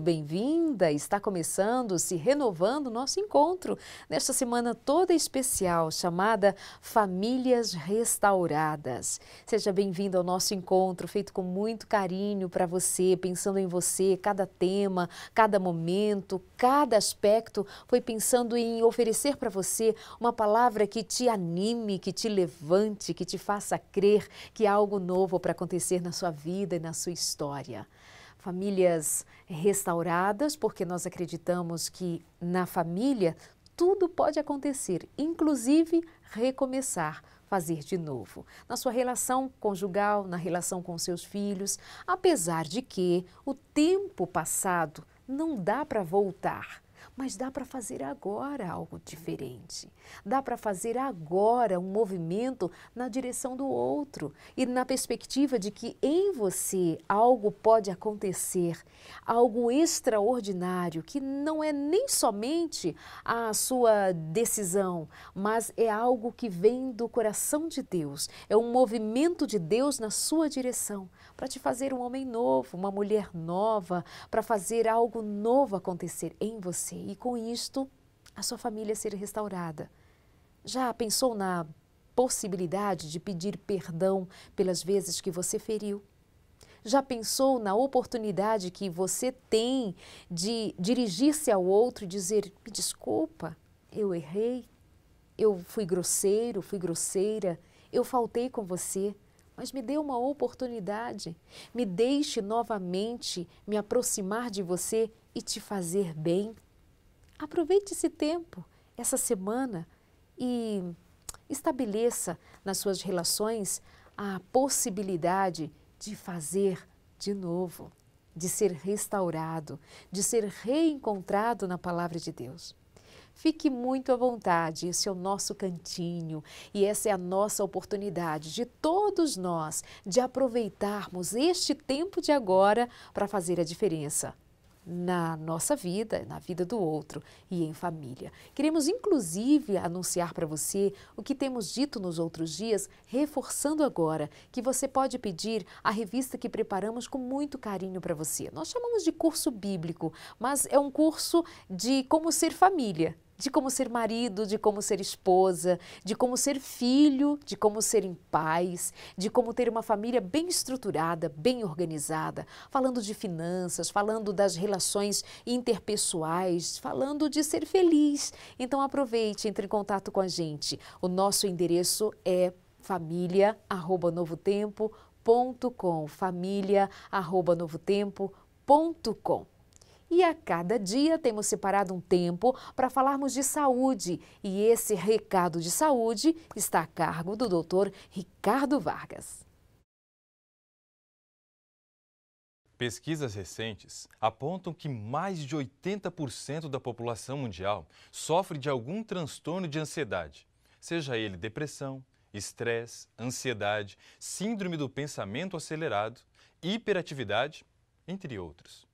bem-vindo, bem-vinda. Está começando, se renovando o nosso encontro nesta semana toda especial chamada Famílias Restauradas. Seja bem-vindo ao nosso encontro feito com muito carinho para você, pensando em você, cada tema, cada momento, cada aspecto foi pensando em oferecer para você uma palavra que te anime, que te levante, que te faça crer que há algo novo para acontecer na sua vida e na sua história famílias restauradas, porque nós acreditamos que na família tudo pode acontecer, inclusive recomeçar, fazer de novo, na sua relação conjugal, na relação com seus filhos, apesar de que o tempo passado não dá para voltar. Mas dá para fazer agora algo diferente. Dá para fazer agora um movimento na direção do outro e na perspectiva de que em você algo pode acontecer, algo extraordinário que não é nem somente a sua decisão, mas é algo que vem do coração de Deus. É um movimento de Deus na sua direção para te fazer um homem novo, uma mulher nova, para fazer algo novo acontecer em você você assim, e, com isto, a sua família ser restaurada. Já pensou na possibilidade de pedir perdão pelas vezes que você feriu? Já pensou na oportunidade que você tem de dirigir-se ao outro e dizer: me desculpa, eu errei, eu fui grosseiro, fui grosseira, eu faltei com você, mas me dê uma oportunidade, me deixe novamente me aproximar de você e te fazer bem? Aproveite esse tempo, essa semana, e estabeleça nas suas relações a possibilidade de fazer de novo, de ser restaurado, de ser reencontrado na palavra de Deus. Fique muito à vontade, esse é o nosso cantinho e essa é a nossa oportunidade de todos nós de aproveitarmos este tempo de agora para fazer a diferença na nossa vida, na vida do outro e em família. Queremos inclusive anunciar para você o que temos dito nos outros dias, reforçando agora que você pode pedir a revista que preparamos com muito carinho para você. Nós chamamos de curso bíblico, mas é um curso de como ser família de como ser marido, de como ser esposa, de como ser filho, de como ser em paz, de como ter uma família bem estruturada, bem organizada, falando de finanças, falando das relações interpessoais, falando de ser feliz. Então aproveite, entre em contato com a gente. O nosso endereço é família@novotempo.com, família@novotempo.com. E a cada dia temos separado um tempo para falarmos de saúde. E esse recado de saúde está a cargo do Dr. Ricardo Vargas. Pesquisas recentes apontam que mais de 80% da população mundial sofre de algum transtorno de ansiedade, seja ele depressão, estresse, ansiedade, síndrome do pensamento acelerado, hiperatividade, entre outros.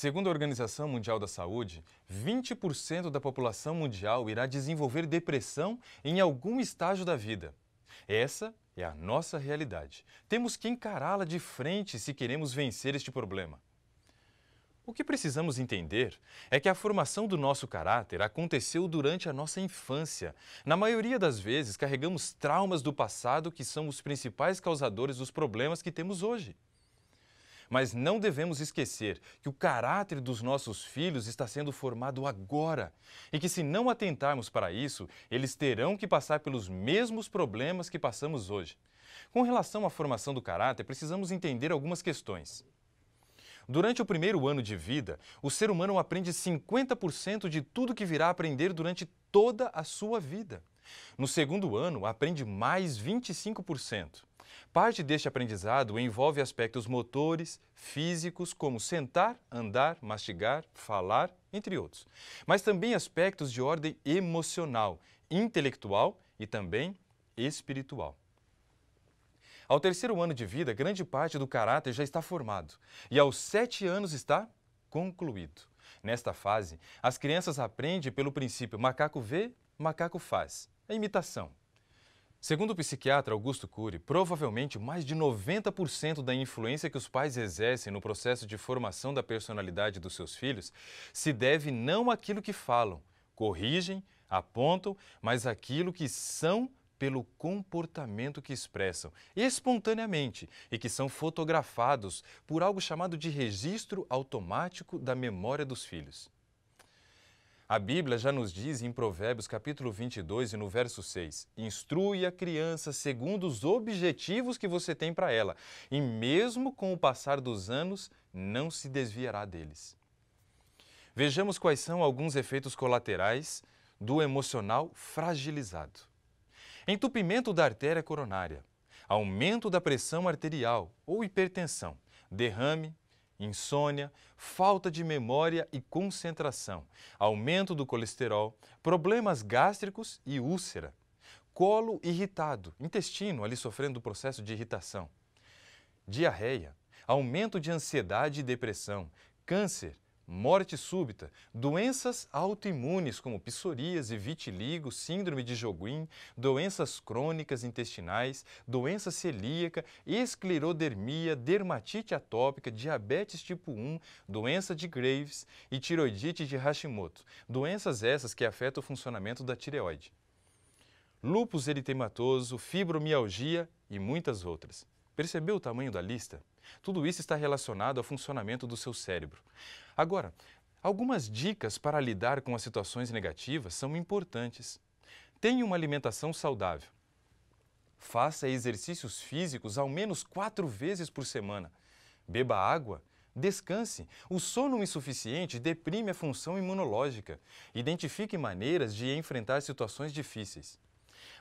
Segundo a Organização Mundial da Saúde, 20% da população mundial irá desenvolver depressão em algum estágio da vida. Essa é a nossa realidade. Temos que encará-la de frente se queremos vencer este problema. O que precisamos entender é que a formação do nosso caráter aconteceu durante a nossa infância. Na maioria das vezes, carregamos traumas do passado que são os principais causadores dos problemas que temos hoje. Mas não devemos esquecer que o caráter dos nossos filhos está sendo formado agora e que, se não atentarmos para isso, eles terão que passar pelos mesmos problemas que passamos hoje. Com relação à formação do caráter, precisamos entender algumas questões. Durante o primeiro ano de vida, o ser humano aprende 50% de tudo que virá a aprender durante toda a sua vida. No segundo ano, aprende mais 25%. Parte deste aprendizado envolve aspectos motores, físicos, como sentar, andar, mastigar, falar, entre outros, mas também aspectos de ordem emocional, intelectual e também espiritual. Ao terceiro ano de vida, grande parte do caráter já está formado e aos sete anos está concluído. Nesta fase, as crianças aprendem pelo princípio macaco vê, macaco faz, a é imitação. Segundo o psiquiatra Augusto Cury, provavelmente mais de 90% da influência que os pais exercem no processo de formação da personalidade dos seus filhos se deve não àquilo que falam, corrigem, apontam, mas àquilo que são pelo comportamento que expressam espontaneamente e que são fotografados por algo chamado de registro automático da memória dos filhos. A Bíblia já nos diz em Provérbios capítulo 22 e no verso 6: Instrui a criança segundo os objetivos que você tem para ela, e mesmo com o passar dos anos, não se desviará deles. Vejamos quais são alguns efeitos colaterais do emocional fragilizado: entupimento da artéria coronária, aumento da pressão arterial ou hipertensão, derrame, insônia, falta de memória e concentração, aumento do colesterol, problemas gástricos e úlcera, colo irritado, intestino ali sofrendo processo de irritação, diarreia, aumento de ansiedade e depressão, câncer, morte súbita, doenças autoimunes como psoríase, vitiligo, síndrome de Joguin, doenças crônicas intestinais, doença celíaca, esclerodermia, dermatite atópica, diabetes tipo 1, doença de Graves e tiroidite de Hashimoto, doenças essas que afetam o funcionamento da tireoide. Lúpus eritematoso, fibromialgia e muitas outras. Percebeu o tamanho da lista? Tudo isso está relacionado ao funcionamento do seu cérebro. Agora, algumas dicas para lidar com as situações negativas são importantes. Tenha uma alimentação saudável. Faça exercícios físicos ao menos quatro vezes por semana. Beba água Descanse. O sono insuficiente deprime a função imunológica. Identifique maneiras de enfrentar situações difíceis.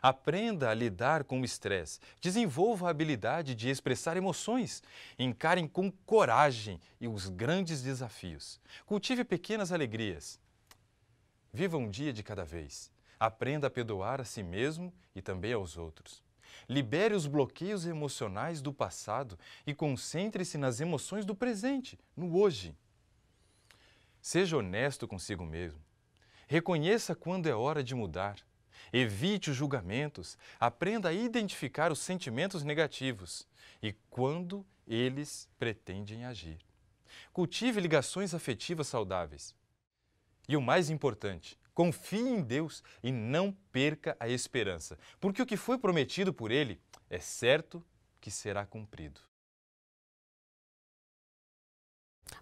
Aprenda a lidar com o estresse. Desenvolva a habilidade de expressar emoções. Encarem com coragem e os grandes desafios. Cultive pequenas alegrias. Viva um dia de cada vez. Aprenda a perdoar a si mesmo e também aos outros. Libere os bloqueios emocionais do passado e concentre-se nas emoções do presente, no hoje. Seja honesto consigo mesmo. Reconheça quando é hora de mudar. Evite os julgamentos, aprenda a identificar os sentimentos negativos e quando eles pretendem agir. Cultive ligações afetivas saudáveis. E o mais importante, confie em Deus e não perca a esperança, porque o que foi prometido por Ele é certo que será cumprido.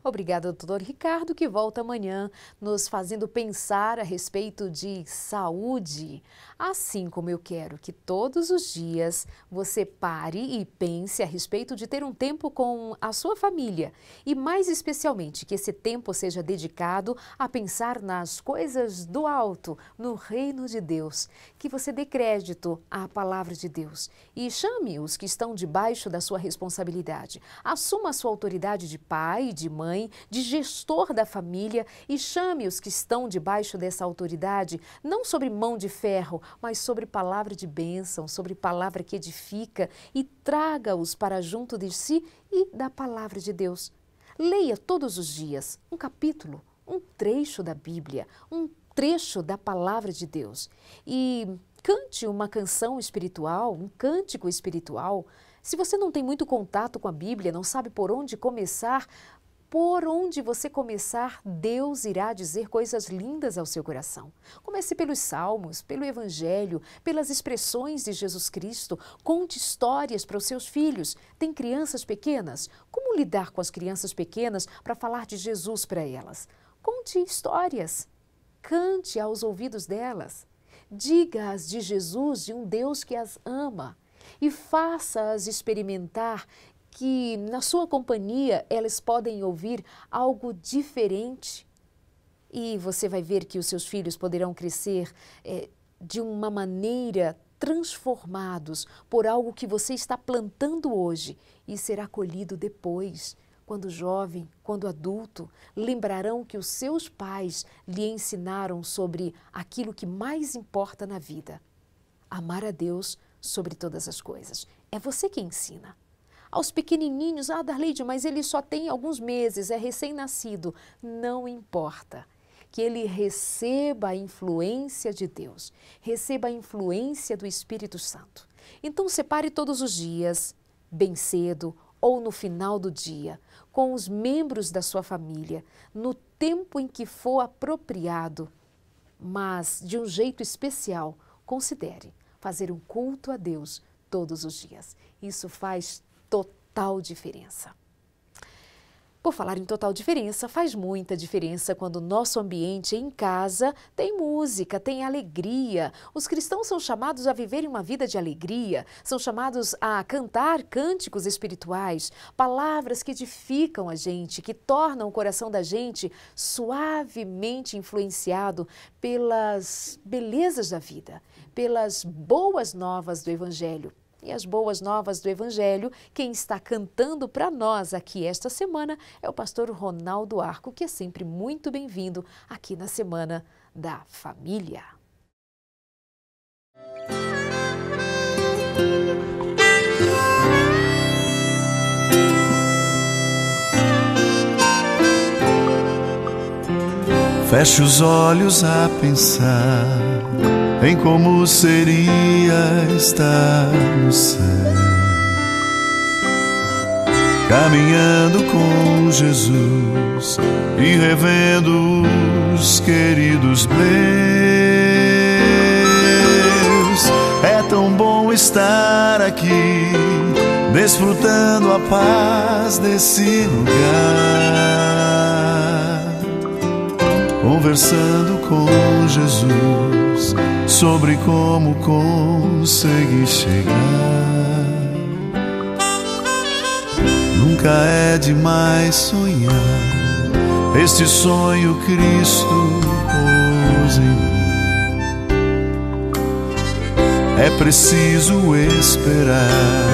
Obrigada, doutor Ricardo, que volta amanhã nos fazendo pensar a respeito de saúde. Assim como eu quero que todos os dias você pare e pense a respeito de ter um tempo com a sua família e, mais especialmente, que esse tempo seja dedicado a pensar nas coisas do alto, no reino de Deus. Que você dê crédito à palavra de Deus e chame os que estão debaixo da sua responsabilidade. Assuma a sua autoridade de pai e de mãe mãe, de gestor da família e chame os que estão debaixo dessa autoridade, não sobre mão de ferro, mas sobre palavra de bênção, sobre palavra que edifica e traga-os para junto de si e da palavra de Deus. Leia todos os dias um capítulo, um trecho da Bíblia, um trecho da palavra de Deus e cante uma canção espiritual, um cântico espiritual. Se você não tem muito contato com a Bíblia, não sabe por onde começar, por onde você começar, Deus irá dizer coisas lindas ao seu coração. Comece pelos salmos, pelo evangelho, pelas expressões de Jesus Cristo. Conte histórias para os seus filhos. Tem crianças pequenas? Como lidar com as crianças pequenas para falar de Jesus para elas? Conte histórias. Cante aos ouvidos delas. Diga-as de Jesus, de um Deus que as ama e faça-as experimentar que na sua companhia elas podem ouvir algo diferente e você vai ver que os seus filhos poderão crescer é, de uma maneira transformados por algo que você está plantando hoje e será colhido depois. Quando jovem, quando adulto, lembrarão que os seus pais lhe ensinaram sobre aquilo que mais importa na vida: amar a Deus sobre todas as coisas. É você que ensina aos pequenininhos, ah, Darleide, mas ele só tem alguns meses, é recém-nascido. Não importa. Que ele receba a influência de Deus, receba a influência do Espírito Santo. Então, separe todos os dias, bem cedo ou no final do dia, com os membros da sua família, no tempo em que for apropriado, mas de um jeito especial, considere fazer um culto a Deus todos os dias. Isso faz total diferença. Por falar em total diferença, faz muita diferença quando o nosso ambiente em casa tem música, tem alegria. Os cristãos são chamados a viverem uma vida de alegria, são chamados a cantar cânticos espirituais, palavras que edificam a gente, que tornam o coração da gente suavemente influenciado pelas belezas da vida, pelas boas novas do Evangelho. E as boas novas do Evangelho, quem está cantando para nós aqui esta semana é o pastor Ronaldo Arco, que é sempre muito bem-vindo aqui na Semana da Família. Feche os olhos a pensar em como seria estar no céu, caminhando com Jesus e revendo os queridos meus. É tão bom estar aqui, desfrutando a paz desse lugar, conversando com Jesus sobre como consegui chegar. Nunca é demais sonhar. Este sonho Cristo pôs em mim. É preciso esperar.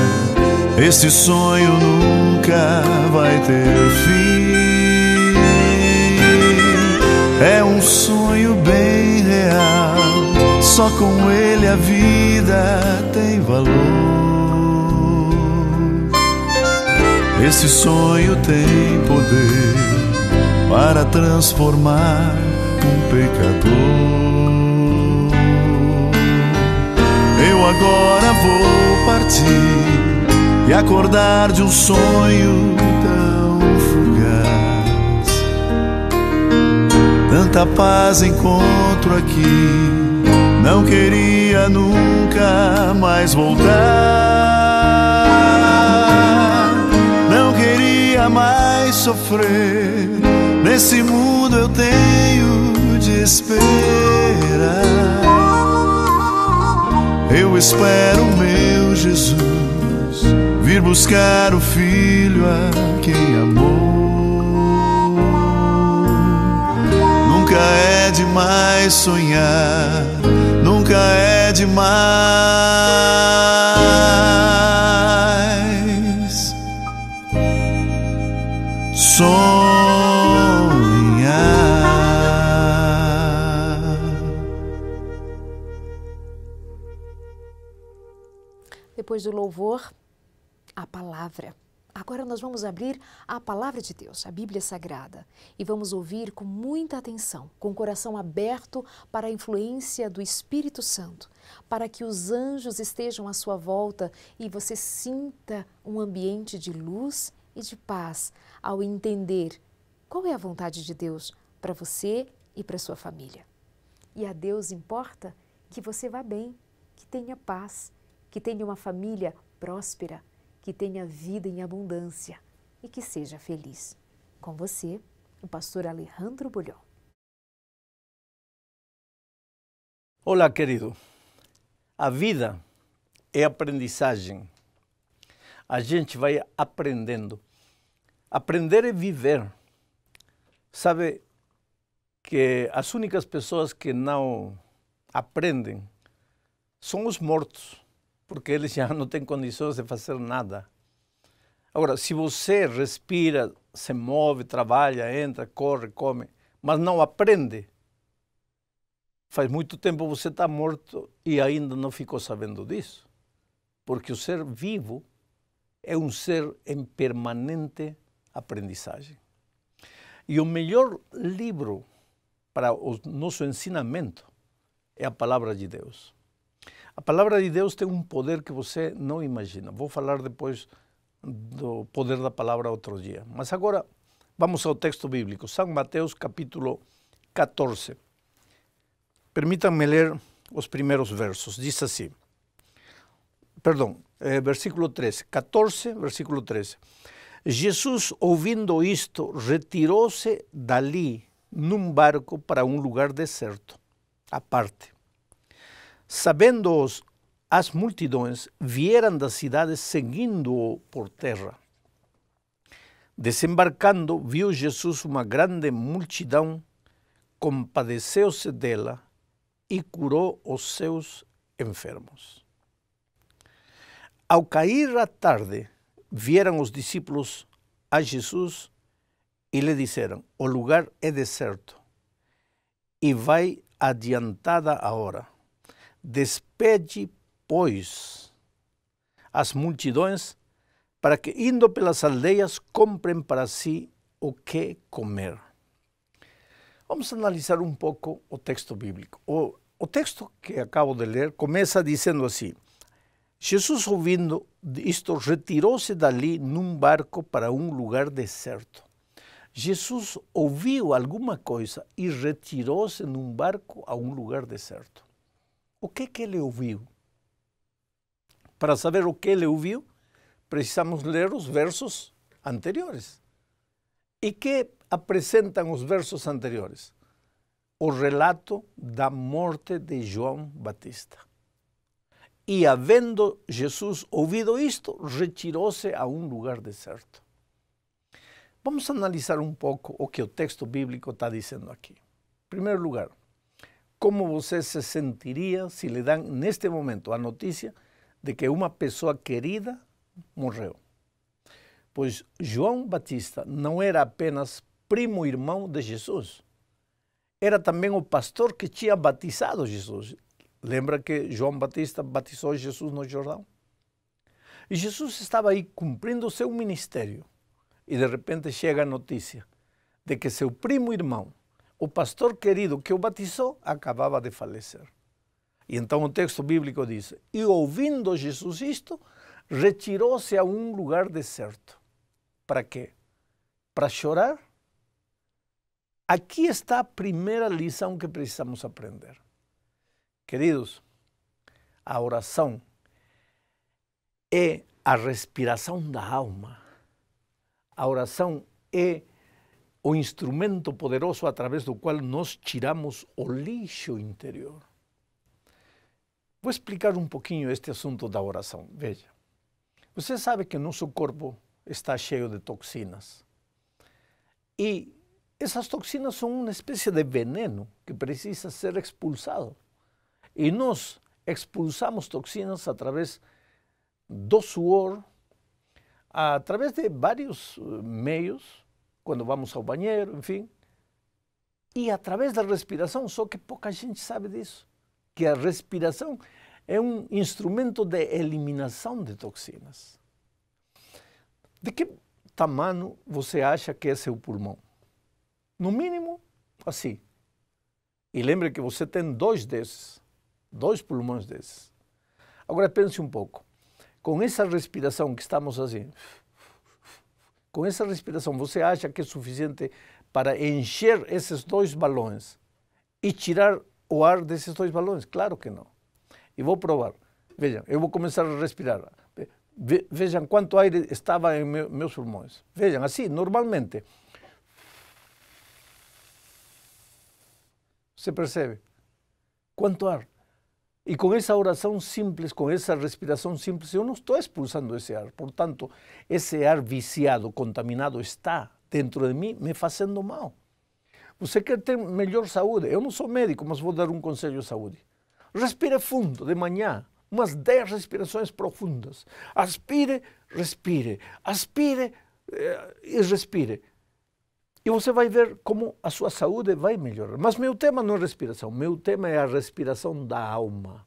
Este sonho nunca vai ter fim. Só com Ele a vida tem valor. Esse sonho tem poder para transformar um pecador. Eu agora vou partir e acordar de um sonho tão fugaz. Tanta paz encontro aqui não queria nunca mais voltar. Não queria mais sofrer. Nesse mundo eu tenho de esperar. Eu espero o meu Jesus vir buscar o filho a quem amou. Nunca é mais sonhar, nunca é demais sonhar. Depois do louvor, a palavra. Agora nós vamos abrir a palavra de Deus, a Bíblia Sagrada, e vamos ouvir com muita atenção, com o coração aberto para a influência do Espírito Santo, para que os anjos estejam à sua volta e você sinta um ambiente de luz e de paz ao entender qual é a vontade de Deus para você e para sua família. E a Deus importa que você vá bem, que tenha paz, que tenha uma família próspera que tenha vida em abundância e que seja feliz. Com você, o pastor Alejandro Bulhão. Olá, querido. A vida é aprendizagem. A gente vai aprendendo. Aprender é viver. Sabe que as únicas pessoas que não aprendem são os mortos porque ele já não tem condições de fazer nada. Agora, se você respira, se move, trabalha, entra, corre, come, mas não aprende, faz muito tempo você está morto e ainda não ficou sabendo disso. Porque o ser vivo é um ser em permanente aprendizagem. E o melhor livro para o nosso ensinamento é a palavra de Deus. A palavra de Deus tem um poder que você não imagina. Vou falar depois do poder da palavra outro dia. Mas agora vamos ao texto bíblico, São Mateus capítulo 14. Permitam-me ler os primeiros versos. Diz assim: Perdão, é, eh, versículo 13, 14, versículo 13. Jesus, ouvindo isto, retirou-se dali num barco para um lugar deserto, à parte. Sabendo-os, as multidões vieram das cidades seguindo-o por terra. Desembarcando, viu Jesus uma grande multidão, compadeceu-se dela e curou os seus enfermos. Ao cair a tarde, vieram os discípulos a Jesus e lhe disseram: O lugar é deserto e vai adiantada a hora Despede, pois, as multidões, para que, indo pelas aldeias, comprem para si o que comer. Vamos analisar um pouco o texto bíblico. O, o texto que acabo de ler começa dizendo assim: Jesus, ouvindo isto, retirou-se dali num barco para um lugar deserto. Jesus ouviu alguma coisa e retirou-se num barco a um lugar deserto o que, que ele ouviu. Para saber o que ele ouviu, precisamos ler os versos anteriores. E que apresentam os versos anteriores? O relato da morte de João Batista. E havendo Jesus ouvido isto, retirou-se a um lugar deserto. Vamos analisar um pouco o que o texto bíblico está dizendo aqui. Em primeiro lugar, como você se sentiria se lhe dão neste momento a notícia de que uma pessoa querida morreu? Pois João Batista não era apenas primo irmão de Jesus, era também o pastor que tinha batizado Jesus. Lembra que João Batista batizou Jesus no Jordão? E Jesus estava aí cumprindo o seu ministério. E de repente chega a notícia de que seu primo irmão, o pastor querido que o batizou acabava de falecer. E então o texto bíblico diz: E ouvindo Jesus isto, retirou-se a um lugar deserto. Para quê? Para chorar? Aqui está a primeira lição que precisamos aprender. Queridos, a oração é a respiração da alma. A oração é o instrumento poderoso a través del cual nos tiramos o lixo interior. Voy a explicar un poquito este de la oración, bella. Usted sabe que nuestro cuerpo está lleno de toxinas. y esas toxinas son una especie de veneno que precisa ser expulsado. y nos expulsamos toxinas a través do suor, a través de varios eh, medios, quando vamos ao banheiro, enfim. E através da respiração, só que pouca gente sabe disso, que a respiração é um instrumento de eliminação de toxinas. De que tamanho você acha que é seu pulmão? No mínimo, assim. E lembre que você tem dois desses, dois pulmões desses. Agora pense um pouco. Com essa respiração que estamos assim, com essa respiração, você acha que é suficiente para encher esses dois balões e tirar o ar desses dois balões? Claro que não. E vou provar. Vejam, eu vou começar a respirar. Vejam quanto aire estava em meus pulmões. Vejam, assim, normalmente. Você percebe? Quanto ar? E com essa oração simples, com essa respiração simples, eu não estou expulsando esse ar. Portanto, esse ar viciado, contaminado, está dentro de mim me fazendo mal. Você quer ter melhor saúde? Eu não sou médico, mas vou dar um conselho de saúde. Respire fundo de manhã, umas 10 respirações profundas. Aspire, respire. Aspire eh, e respire. E você vai ver como a sua saúde vai melhorar. Mas meu tema não é respiração, meu tema é a respiração da alma.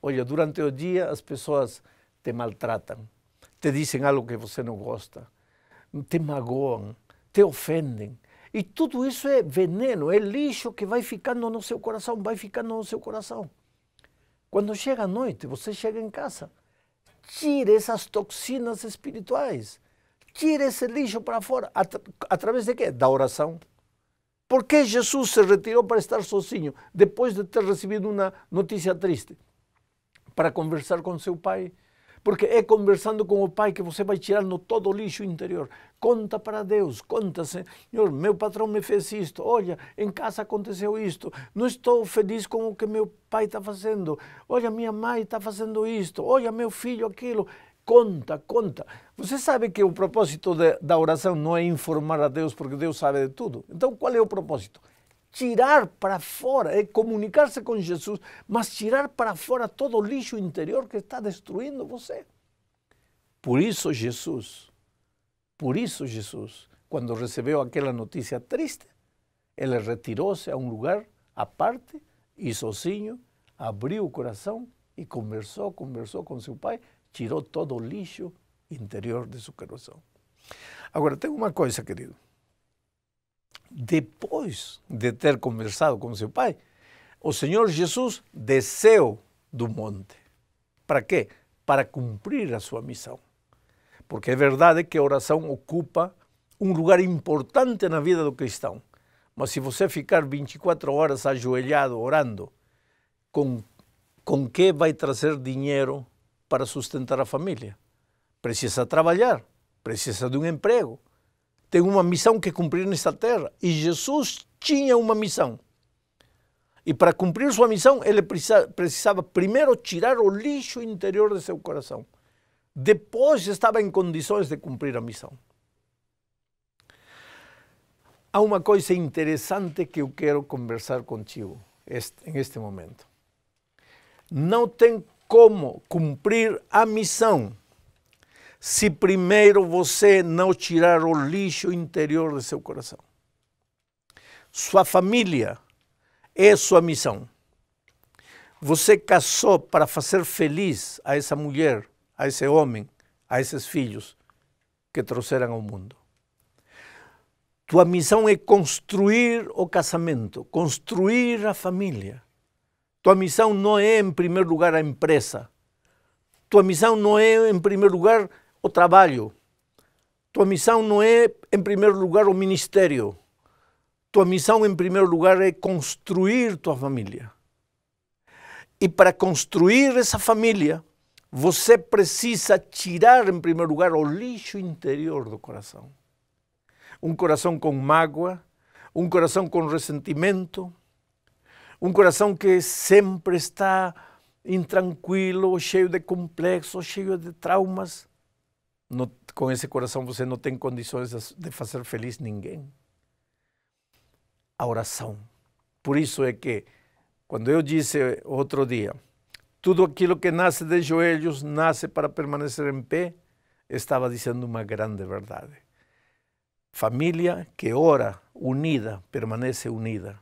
Olha, durante o dia as pessoas te maltratam, te dizem algo que você não gosta, te magoam, te ofendem. E tudo isso é veneno, é lixo que vai ficando no seu coração, vai ficando no seu coração. Quando chega a noite, você chega em casa, tire essas toxinas espirituais. Tira esse lixo para fora. At através de quê? Da oração. Porque Jesus se retirou para estar sozinho, depois de ter recebido uma notícia triste? Para conversar com seu pai. Porque é conversando com o pai que você vai tirando todo o lixo interior. Conta para Deus, conta, Senhor, meu patrão me fez isto, olha, em casa aconteceu isto, não estou feliz com o que meu pai está fazendo, olha, minha mãe está fazendo isto, olha, meu filho aquilo. Conta, conta. Você sabe que o propósito de, da oração não é informar a Deus, porque Deus sabe de tudo. Então, qual é o propósito? Tirar para fora, é comunicar-se com Jesus, mas tirar para fora todo o lixo interior que está destruindo você. Por isso, Jesus, por isso, Jesus, quando recebeu aquela notícia triste, ele retirou-se a um lugar à parte e sozinho abriu o coração e conversou, conversou com seu pai, tirou todo o lixo interior de seu coração. Agora, tem uma coisa, querido. Depois de ter conversado com seu pai, o Senhor Jesus desceu do monte. Para quê? Para cumprir a sua missão. Porque é verdade que a oração ocupa um lugar importante na vida do cristão. Mas se você ficar 24 horas ajoelhado orando, com, com que vai trazer dinheiro para sustentar a família? precisa trabalhar, precisa de um emprego, tem uma missão que cumprir nesta terra. E Jesus tinha uma missão. E para cumprir sua missão, ele precisava primeiro tirar o lixo interior de seu coração. Depois estava em condições de cumprir a missão. Há uma coisa interessante que eu quero conversar contigo este, em este momento. Não tem como cumprir a missão se primeiro você não tirar o lixo interior do seu coração. Sua família é sua missão. Você casou para fazer feliz a essa mulher, a esse homem, a esses filhos que trouxeram ao mundo. Tua missão é construir o casamento, construir a família. Tua missão não é, em primeiro lugar, a empresa. Tua missão não é, em primeiro lugar, o trabalho. Tua missão não é, em primeiro lugar, o ministério. Tua missão, em primeiro lugar, é construir tua família. E para construir essa família, você precisa tirar, em primeiro lugar, o lixo interior do coração. Um coração com mágoa, um coração com ressentimento, um coração que sempre está intranquilo, cheio de complexos, cheio de traumas com esse coração você não tem condições de fazer feliz ninguém. A oração. Por isso é que, quando eu disse outro dia, tudo aquilo que nasce de joelhos nasce para permanecer em pé, estava dizendo uma grande verdade. Família que ora unida permanece unida.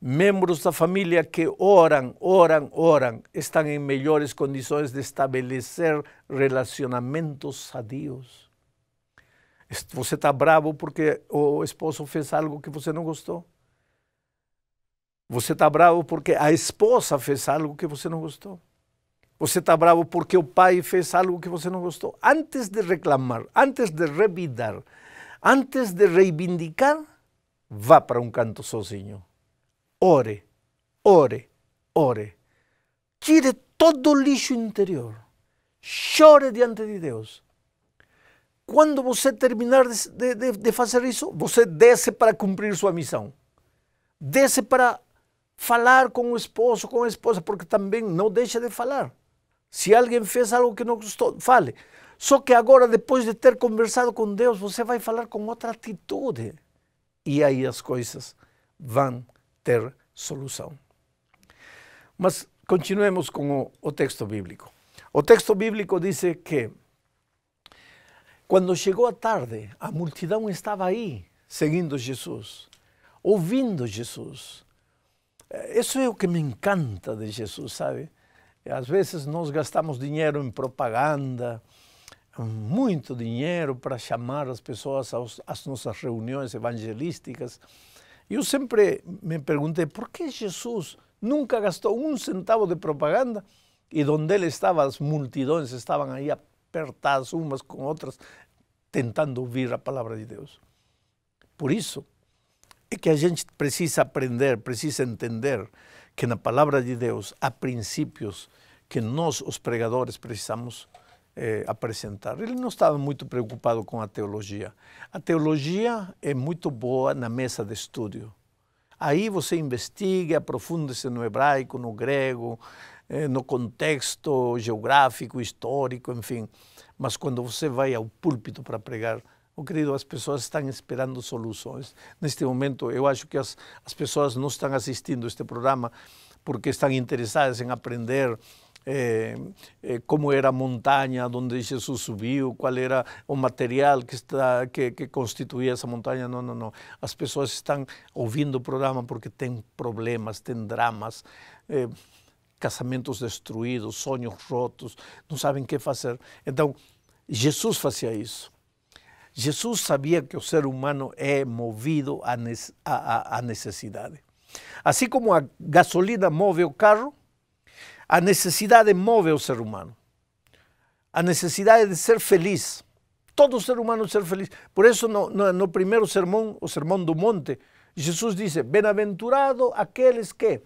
de la familia que oran, oran, oran, están en mejores condiciones de establecer relacionamientos a Dios. Você está bravo porque o esposo fez algo que você não gostou. Você está bravo porque a esposa fez algo que você não gostou. Você está bravo porque o pai fez algo que você não gostou. Antes de reclamar, antes de revidar, antes de reivindicar, vá para un canto sozinho. Ore, ore, ore. Tire todo o lixo interior. Chore diante de Deus. Quando você terminar de, de, de fazer isso, você desce para cumprir sua missão. Desce para falar com o esposo, com a esposa, porque também não deixa de falar. Se alguém fez algo que não gostou, fale. Só que agora, depois de ter conversado com Deus, você vai falar com outra atitude. E aí as coisas vão ter solução. Mas continuemos com o, o texto bíblico. O texto bíblico diz que quando chegou a tarde, a multidão estava aí, seguindo Jesus, ouvindo Jesus. Isso eh, é o que me encanta de Jesus, sabe? Às vezes nós gastamos dinheiro em propaganda, muito dinheiro para chamar as pessoas às nossas reuniões evangelísticas. Yo siempre me pregunté, ¿por qué Jesús nunca gastó un centavo de propaganda? Y donde él estaba, las multidones estaban ahí apertadas unas con otras, tentando oír la palabra de Dios. Por eso es que a gente precisa aprender, precisa entender que en la palabra de Dios hay principios que nosotros los pregadores, precisamos Eh, apresentar. Ele não estava muito preocupado com a teologia. A teologia é muito boa na mesa de estudo. Aí você investiga, aprofunda-se no hebraico, no grego, eh, no contexto geográfico, histórico, enfim. Mas quando você vai ao púlpito para pregar, oh, querido, as pessoas estão esperando soluções. Neste momento, eu acho que as, as pessoas não estão assistindo este programa porque estão interessadas em aprender eh, eh, como era a montanha onde Jesus subiu, qual era o material que, está, que, que constituía essa montanha. Não, não, não. As pessoas estão ouvindo o programa porque têm problemas, têm dramas. Eh, casamentos destruídos, sonhos rotos, não sabem o que fazer. Então, Jesus fazia isso. Jesus sabia que o ser humano é movido à necessidade. Assim como a gasolina move o carro, a necessidade move o ser humano. A necessidade de ser feliz. Todo ser humano ser feliz. Por isso, no, no, no primeiro sermão, o Sermão do Monte, Jesus disse: Bem-aventurado aqueles que.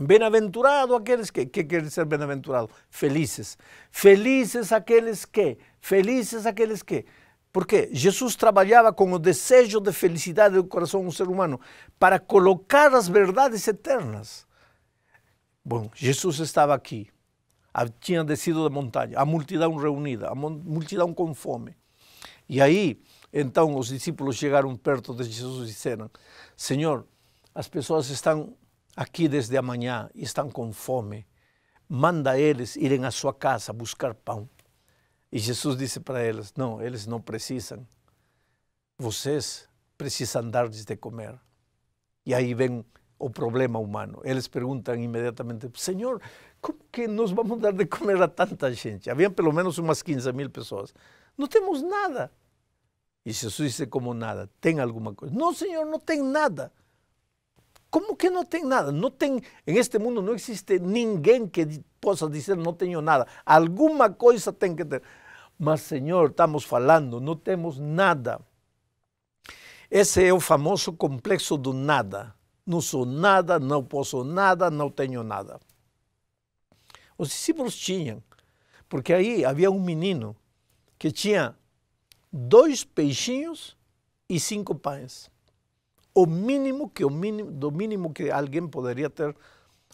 Bem-aventurado aqueles que. que quer dizer bem-aventurado? Felizes. Felizes aqueles que. Felizes aqueles que. Porque Jesus trabalhava com o desejo de felicidade do coração do ser humano para colocar as verdades eternas Bom, Jesus estava aqui, tinha descido da montanha, a multidão reunida, a multidão com fome. E aí, então, os discípulos chegaram perto de Jesus e disseram: Senhor, as pessoas estão aqui desde amanhã e estão com fome. Manda eles irem à sua casa buscar pão. E Jesus disse para eles: Não, eles não precisam. Vocês precisam dar-lhes de comer. E aí vem o problema humano. Eles perguntam imediatamente, Senhor, como que nós vamos dar de comer a tanta gente? Havia pelo menos umas 15 mil pessoas. Não temos nada. E Jesus disse como nada, tem alguma coisa. Não, Senhor, não tem nada. Como que não tem nada? Não tem, em este mundo não existe ninguém que possa dizer não tenho nada. Alguma coisa tem que ter. Mas, Senhor, estamos falando, não temos nada. Esse é o famoso complexo do nada não sou nada, não posso nada, não tenho nada. Os discípulos tinham, porque aí havia um menino que tinha dois peixinhos e cinco pães. O mínimo que o mínimo, do mínimo que alguém poderia ter.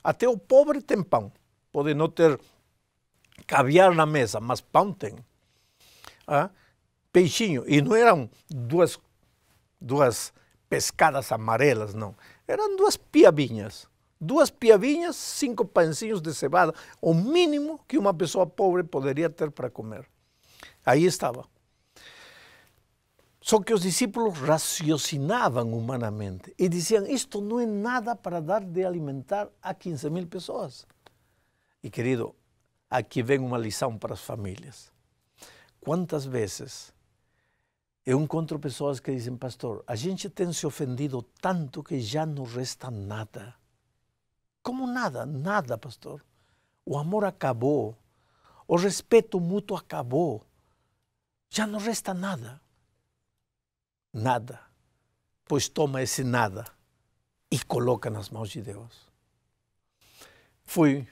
Até o pobre tem pão. Pode não ter caviar na mesa, mas pão tem. Ah, peixinho. E não eram duas, duas pescadas amarelas, não. Eram duas piabinhas. Duas piabinhas, cinco pãezinhos de cevada, o mínimo que uma pessoa pobre poderia ter para comer. Aí estava. Só que os discípulos raciocinavam humanamente e diziam: Isto não é nada para dar de alimentar a 15 mil pessoas. E querido, aqui vem uma lição para as famílias. Quantas vezes eu encontro pessoas que dizem, pastor, a gente tem se ofendido tanto que já não resta nada. Como nada? Nada, pastor. O amor acabou. O respeito mútuo acabou. Já não resta nada. Nada. Pois toma esse nada e coloca nas mãos de Deus. Foi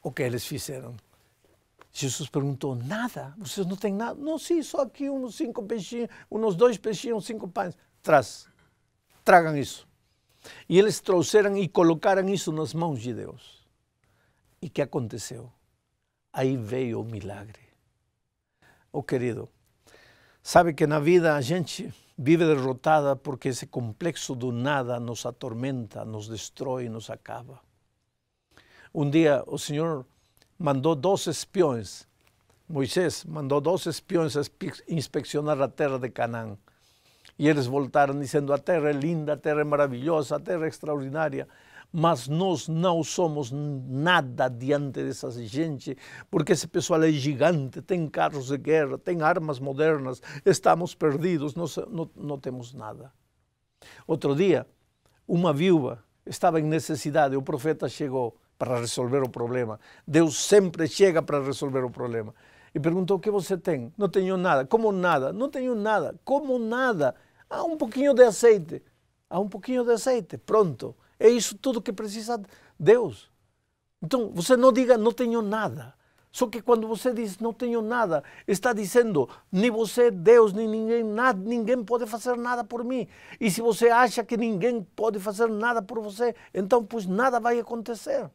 o que eles fizeram. Jesus perguntou: Nada? Vocês não têm nada? Não, sim, só aqui uns cinco peixinhos, uns dois peixinhos, cinco pães. Traz, tragam isso. E eles trouxeram e colocaram isso nas mãos de Deus. E que aconteceu? Aí veio o milagre. Oh, querido, sabe que na vida a gente vive derrotada porque esse complexo do nada nos atormenta, nos destrói, nos acaba. Um dia o Senhor mandou dois espiões. Moisés mandou dois espiões a inspecionar a terra de Canaã. E eles voltaram dizendo: A terra é linda, a terra é maravilhosa, a terra é extraordinária, mas nós não somos nada diante dessa gente, porque esse pessoal é gigante, tem carros de guerra, tem armas modernas, estamos perdidos, não, não, não temos nada. Outro dia, uma viúva estava em necessidade, o profeta chegou para resolver o problema. Deus sempre chega para resolver o problema. E perguntou: o que você tem? Não tenho nada. Como nada? Não tenho nada. Como nada? Há ah, um pouquinho de azeite. Há ah, um pouquinho de azeite. Pronto. É isso tudo que precisa Deus. Então, você não diga não tenho nada. Só que quando você diz não tenho nada, está dizendo nem você é Deus, nem ninguém, nada, ninguém pode fazer nada por mim. E se você acha que ninguém pode fazer nada por você, então pois nada vai acontecer.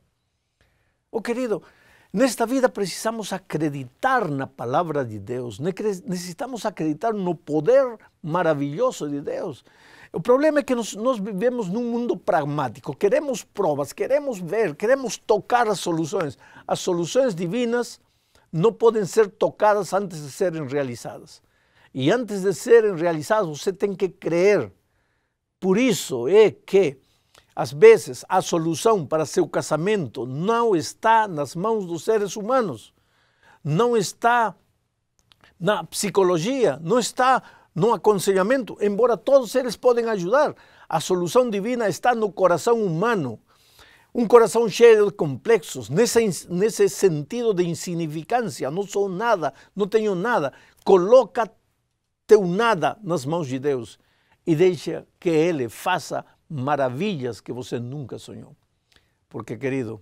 Oh querido, en esta vida precisamos acreditar na palabra de Dios, necesitamos acreditar no poder maravilloso de Dios. El problema es que nos vivimos en un mundo pragmático, queremos pruebas, queremos ver, queremos tocar las soluciones. Las soluciones divinas no pueden ser tocadas antes de serem realizadas. Y antes de serem realizadas, usted tiene que creer. Por eso es que Às vezes, a solução para seu casamento não está nas mãos dos seres humanos, não está na psicologia, não está no aconselhamento, embora todos eles podem ajudar. A solução divina está no coração humano. Um coração cheio de complexos, nesse, nesse sentido de insignificância, não sou nada, não tenho nada. Coloca teu nada nas mãos de Deus e deixa que Ele faça maravilhas que você nunca sonhou. Porque, querido,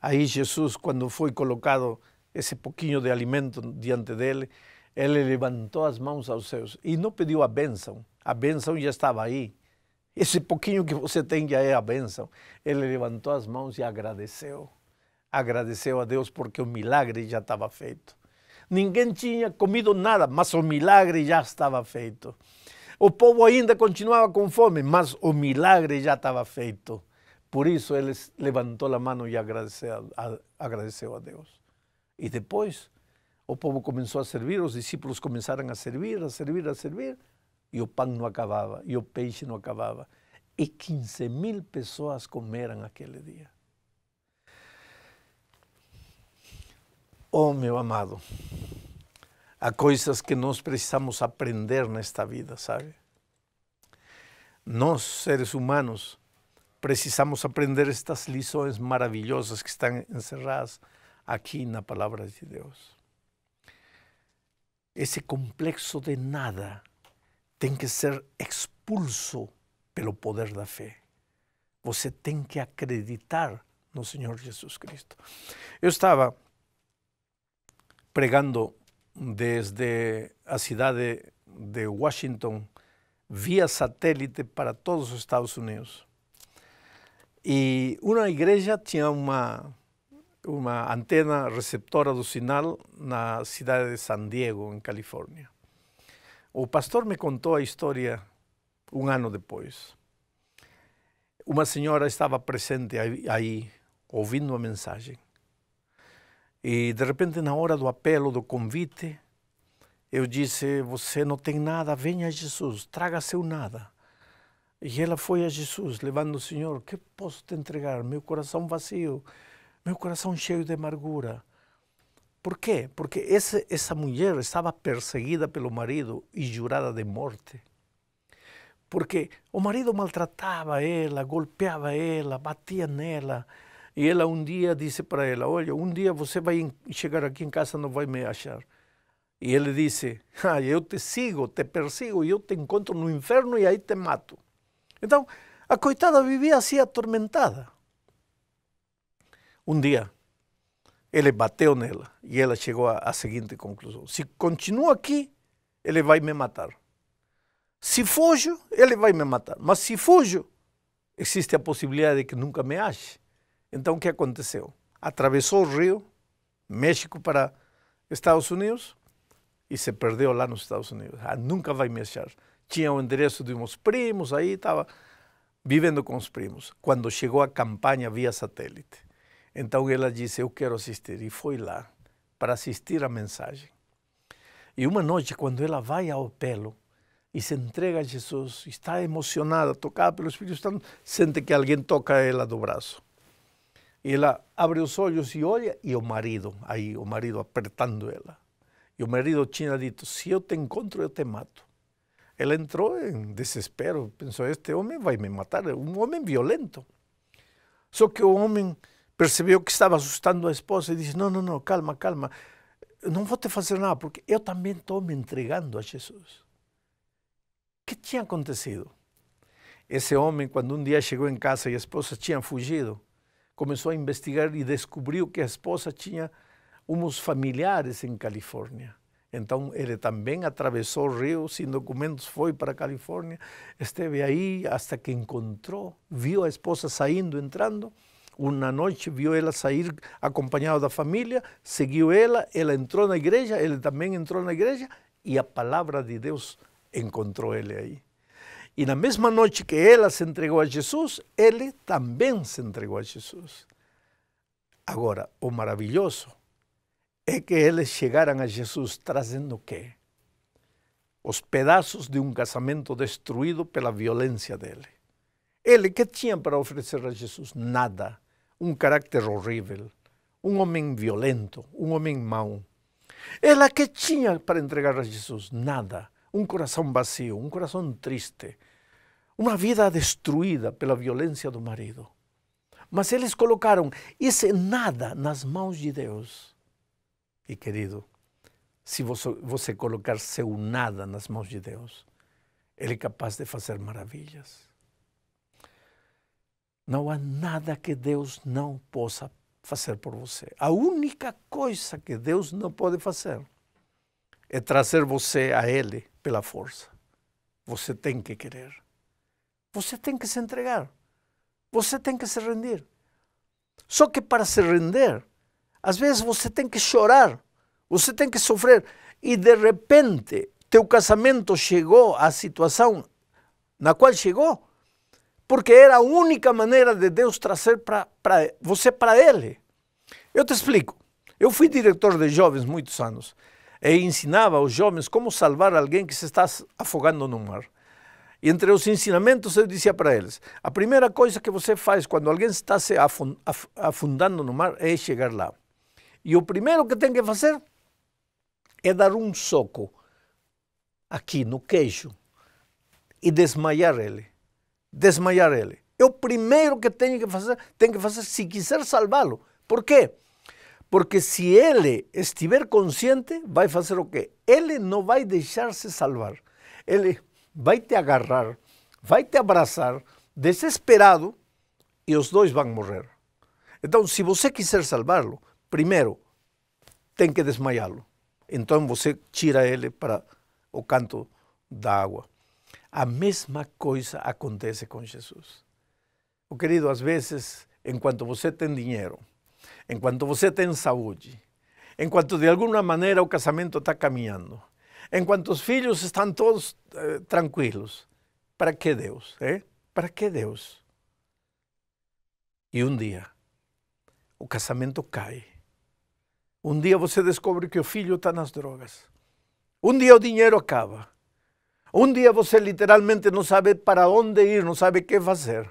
aí Jesus, quando foi colocado esse pouquinho de alimento diante dele, ele levantou as mãos aos céus e não pediu a bênção. A bênção já estava aí. Esse pouquinho que você tem já é a bênção. Ele levantou as mãos e agradeceu. Agradeceu a Deus porque o milagre já estava feito. Ninguém tinha comido nada, mas o milagre já estava feito. O povo ainda continuava com fome, mas o milagre já estava feito. Por isso ele levantou a mão e agradeceu a, agradeceu a Deus. E depois o povo começou a servir, os discípulos começaram a servir, a servir, a servir, e o pão não acabava, e o peixe não acabava. E 15 mil pessoas comeram aquele dia. Oh, meu amado, a cosas que nos precisamos aprender en esta vida, sabe? Nos, seres humanos, precisamos aprender estas lições maravillosas que están encerradas aquí en la palabra de Dios. Ese complejo de nada tiene que ser expulso pelo poder de la fe. Você tiene que acreditar no el Señor Cristo. Yo estaba pregando desde a cidade de Washington via satélite para todos os Estados Unidos. E uma igreja tinha uma uma antena receptora do sinal na cidade de San Diego, em Califórnia. O pastor me contou a história um ano depois. Uma senhora estava presente aí, ouvindo a mensagem. E de repente, na hora do apelo, do convite, eu disse: Você não tem nada, venha a Jesus, traga seu nada. E ela foi a Jesus, levando o Senhor: Que posso te entregar? Meu coração vazio, meu coração cheio de amargura. Por quê? Porque essa, essa mulher estava perseguida pelo marido e jurada de morte. Porque o marido maltratava ela, golpeava ela, batia nela. E ela um dia disse para ela: Olha, um dia você vai chegar aqui em casa não vai me achar. E ele disse: ah, Eu te sigo, te persigo, eu te encontro no inferno e aí te mato. Então, a coitada vivia assim atormentada. Um dia, ele bateu nela e ela chegou à seguinte conclusão: Se continuo aqui, ele vai me matar. Se fujo, ele vai me matar. Mas se fujo, existe a possibilidade de que nunca me ache. Então o que aconteceu? Atravessou o rio, México para Estados Unidos e se perdeu lá nos Estados Unidos. Ah, nunca vai me achar. Tinha o endereço de uns primos aí, estava vivendo com os primos. Quando chegou a campanha via satélite, então ela disse: Eu quero assistir. E foi lá para assistir a mensagem. E uma noite, quando ela vai ao pelo e se entrega a Jesus, está emocionada, tocada pelo Espírito Santo, sente que alguém toca ela do braço e ela abre os olhos e olha, e o marido, aí o marido apertando ela. E o marido tinha dito: Se eu te encontro, eu te mato. Ela entrou em desespero, pensou: Este homem vai me matar, um homem violento. Só que o homem percebeu que estava assustando a esposa e disse: Não, não, não, calma, calma. Não vou te fazer nada, porque eu também estou me entregando a Jesus. O que tinha acontecido? Esse homem, quando um dia chegou em casa e a esposa tinha fugido, começou a investigar e descobriu que a esposa tinha uns familiares em Califórnia. Então ele também atravessou o rio sem documentos, foi para a Califórnia, esteve aí até que encontrou, viu a esposa saindo, entrando. Uma noite viu ela sair acompanhada da família, seguiu ela, ela entrou na igreja, ele também entrou na igreja e a palavra de Deus encontrou ele aí. E na mesma noite que ela se entregou a Jesus, ele também se entregou a Jesus. Agora, o maravilhoso é que eles chegaram a Jesus trazendo o quê? Os pedaços de um casamento destruído pela violência dele. Ele que tinha para oferecer a Jesus? Nada. Um caráter horrível, um homem violento, um homem mau. Ela que tinha para entregar a Jesus? Nada un corazón vacío, un corazón triste, una vida destruída pela violência do marido. Mas eles colocaram esse nada nas mãos de Deus. E querido, se você, você colocar seu nada nas mãos de Deus, Ele é capaz de fazer maravilhas. Não há nada que Deus não possa fazer por você. A única coisa que Deus não pode fazer é trazer você a Ele pela força. Você tem que querer. Você tem que se entregar. Você tem que se render. Só que para se render, às vezes você tem que chorar, você tem que sofrer. E de repente, teu casamento chegou à situação na qual chegou, porque era a única maneira de Deus trazer pra, pra você para Ele. Eu te explico. Eu fui diretor de jovens muitos anos e ensinava aos jovens como salvar alguém que se está afogando no mar. E entre os ensinamentos eu dizia para eles: a primeira coisa que você faz quando alguém está se afundando no mar é chegar lá. E o primeiro que tem que fazer é dar um soco aqui no queijo e desmaiar ele. Desmaiar ele. É o primeiro que tem que fazer, tem que fazer se quiser salvá-lo. Por quê? Porque se ele estiver consciente, vai fazer o quê? Ele não vai deixar-se salvar. Ele vai te agarrar, vai te abraçar, desesperado, e os dois vão morrer. Então, se você quiser salvá-lo, primeiro tem que desmaiá-lo. Então você tira ele para o canto da água. A mesma coisa acontece com Jesus. O querido, às vezes, enquanto você tem dinheiro, enquanto você tem saúde, enquanto de alguma maneira o casamento está caminhando, enquanto os filhos estão todos eh, tranquilos, para que Deus? Eh? Para que Deus? E um dia, o casamento cai. Um dia você descobre que o filho está nas drogas. Um dia o dinheiro acaba. Um dia você literalmente não sabe para onde ir, não sabe o que fazer.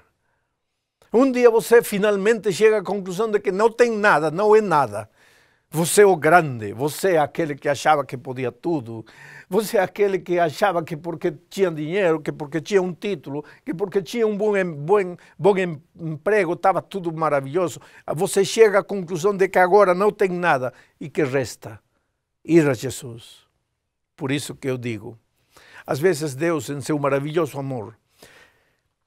Um dia você finalmente chega à conclusão de que não tem nada, não é nada. Você é o grande, você é aquele que achava que podia tudo, você é aquele que achava que porque tinha dinheiro, que porque tinha um título, que porque tinha um bom, bom, bom emprego estava tudo maravilhoso. Você chega à conclusão de que agora não tem nada e que resta ir a Jesus. Por isso que eu digo, às vezes Deus, em seu maravilhoso amor,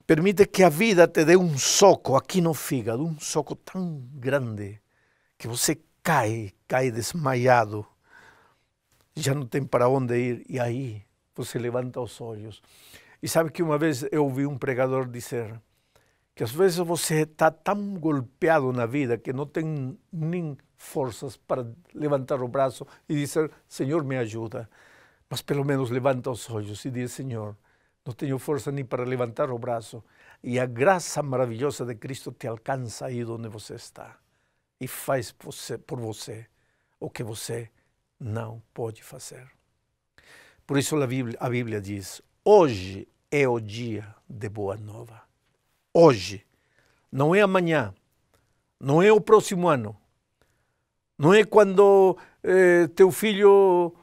Permite que a vida te dê um soco aqui no fígado, um soco tão grande que você cai, cai desmaiado, já não tem para onde ir, e aí você levanta os olhos. E sabe que uma vez eu ouvi um pregador dizer que às vezes você está tão golpeado na vida que não tem nem forças para levantar o braço e dizer: Senhor, me ajuda. Mas pelo menos levanta os olhos e diz: Senhor, não tenho força nem para levantar o braço. E a graça maravilhosa de Cristo te alcança aí onde você está e faz por você o que você não pode fazer. Por isso a Bíblia, a Bíblia diz: hoje é o dia de boa nova. Hoje, não é amanhã, não é o próximo ano, não é quando eh, teu filho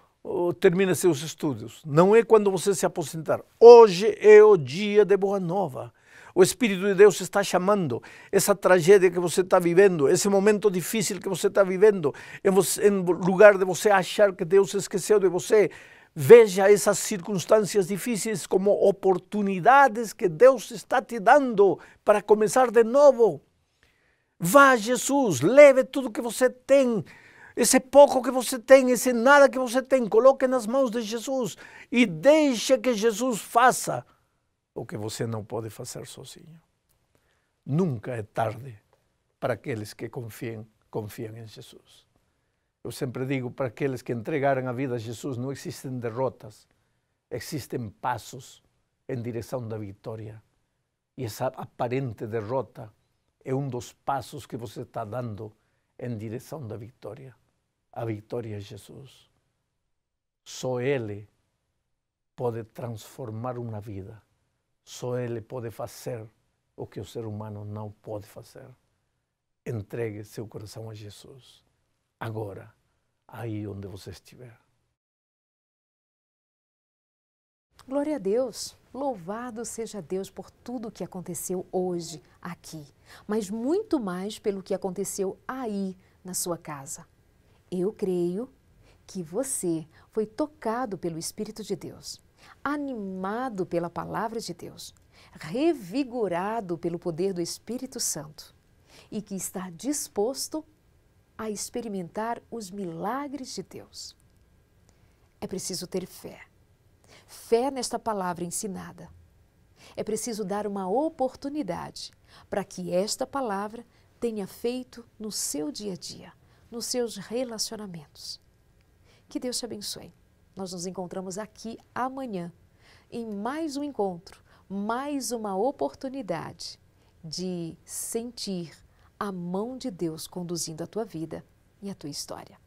termina seus estudos, não é quando você se aposentar. Hoje é o dia de Boa Nova. O Espírito de Deus está chamando essa tragédia que você está vivendo, esse momento difícil que você está vivendo, em, é você, em lugar de você achar que Deus esqueceu de você, veja essas circunstâncias difíceis como oportunidades que Deus está te dando para começar de novo. Vá, Jesus, leve tudo que você tem esse pouco que você tem, esse nada que você tem, coloque nas mãos de Jesus e deixe que Jesus faça o que você não pode fazer sozinho. Nunca é tarde para aqueles que confiam, confiam em Jesus. Eu sempre digo para aqueles que entregaram a vida a Jesus, não existem derrotas, existem passos em direção da vitória. E essa aparente derrota é um dos passos que você está dando em direção da vitória a vitória é Jesus. Só Ele pode transformar uma vida. Só Ele pode fazer o que o ser humano não pode fazer. Entregue seu coração a Jesus. Agora, aí onde você estiver. Glória a Deus! Louvado seja Deus por tudo o que aconteceu hoje, aqui, mas muito mais pelo que aconteceu aí, na sua casa. Eu creio que você foi tocado pelo Espírito de Deus, animado pela palavra de Deus, revigorado pelo poder do Espírito Santo e que está disposto a experimentar os milagres de Deus. É preciso ter fé. Fé nesta palavra ensinada. É preciso dar uma oportunidade para que esta palavra tenha feito no seu dia a dia nos seus relacionamentos. Que Deus te abençoe. Nós nos encontramos aqui amanhã em mais um encontro, mais uma oportunidade de sentir a mão de Deus conduzindo a tua vida e a tua história.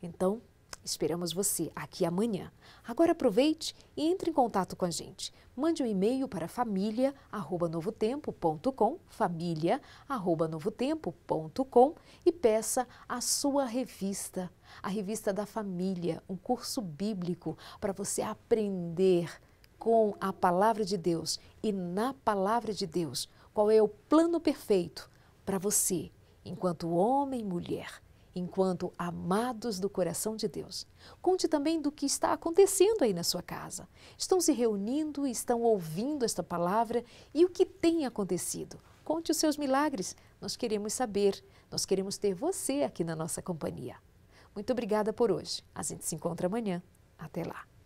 Então, Esperamos você aqui amanhã. Agora aproveite e entre em contato com a gente. Mande um e-mail para família@novotempo.com, família@novotempo.com e peça a sua revista, a revista da família, um curso bíblico para você aprender com a palavra de Deus e na palavra de Deus qual é o plano perfeito para você, enquanto homem e mulher enquanto amados do coração de Deus. Conte também do que está acontecendo aí na sua casa. Estão se reunindo, estão ouvindo esta palavra e o que tem acontecido. Conte os seus milagres. Nós queremos saber, nós queremos ter você aqui na nossa companhia. Muito obrigada por hoje. A gente se encontra amanhã. Até lá.